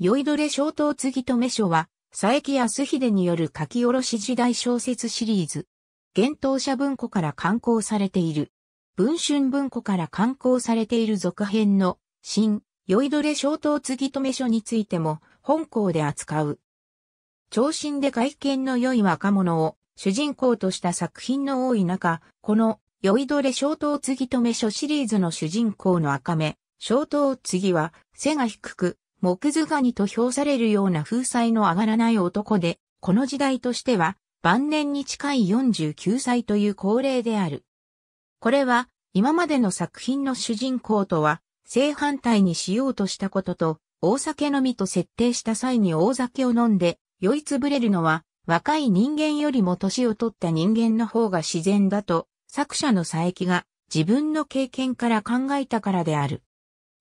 酔いどれ小刀継ぎ止め書は、佐伯康秀による書き下ろし時代小説シリーズ。現冬者文庫から刊行されている。文春文庫から刊行されている続編の、新、酔いどれ小刀継ぎ止め書についても、本校で扱う。長身で外見の良い若者を主人公とした作品の多い中、この酔いどれ小刀継ぎ止め書シリーズの主人公の赤目、小刀継ぎは背が低く、木図ガニと評されるような風采の上がらない男で、この時代としては晩年に近い49歳という高齢である。これは今までの作品の主人公とは正反対にしようとしたことと、大酒飲みと設定した際に大酒を飲んで酔いつぶれるのは若い人間よりも年を取った人間の方が自然だと作者の佐伯が自分の経験から考えたからである。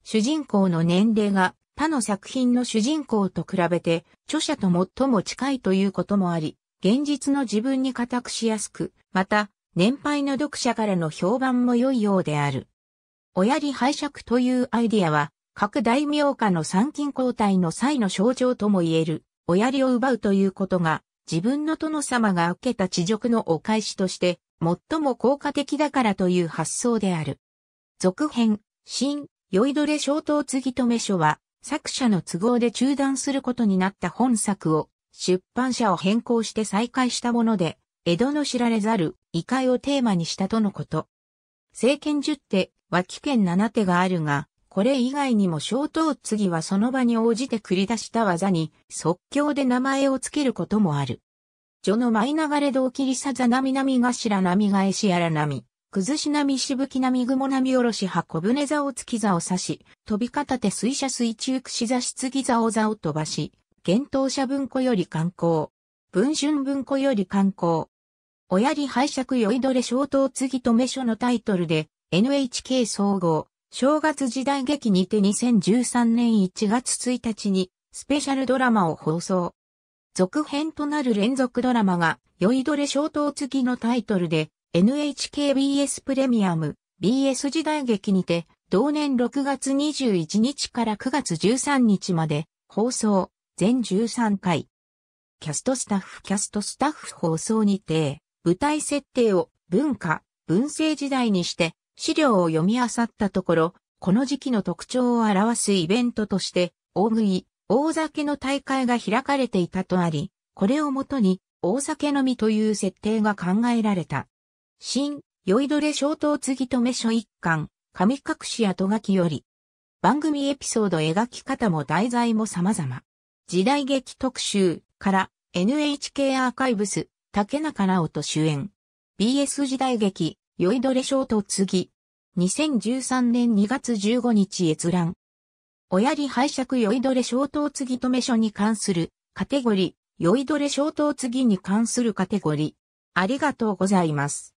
主人公の年齢が他の作品の主人公と比べて著者と最も近いということもあり、現実の自分に固くしやすく、また、年配の読者からの評判も良いようである。おやり拝借というアイディアは、各大名家の参勤交代の際の象徴とも言える、おやりを奪うということが、自分の殿様が受けた恥辱のお返しとして、最も効果的だからという発想である。続編、新、酔いどれ消灯継ぎ止め書は、作者の都合で中断することになった本作を、出版社を変更して再開したもので、江戸の知られざる異界をテーマにしたとのこと。政権10は脇県7手があるが、これ以外にも小刀次はその場に応じて繰り出した技に即興で名前を付けることもある。序の舞流れ道切りさざなみなみ頭な返しやらなみ。崩し波しぶき波雲波おろし葉小舟座を月座を刺し、飛び方て水車水中串座質ぎ座を座を飛ばし、幻冬者文庫より観光。文春文庫より観光。親り拝借酔いどれ小刀次とめ書のタイトルで、NHK 総合、正月時代劇にて2013年1月1日に、スペシャルドラマを放送。続編となる連続ドラマが、酔いどれ小刀次のタイトルで、NHKBS プレミアム BS 時代劇にて同年6月21日から9月13日まで放送全13回。キャストスタッフキャストスタッフ放送にて舞台設定を文化、文政時代にして資料を読み漁ったところ、この時期の特徴を表すイベントとして大食い、大酒の大会が開かれていたとあり、これをもとに大酒飲みという設定が考えられた。新、酔いどれ消灯継ぎ止め書一巻、神隠し後書きより。番組エピソード描き方も題材も様々。時代劇特集から NHK アーカイブス、竹中直人主演。BS 時代劇、酔いどれ消灯継ぎ。2013年2月15日閲覧。親り拝借酔いどれ消灯継ぎ止め書に関するカテゴリー、酔いどれ消灯継ぎに関するカテゴリー。ありがとうございます。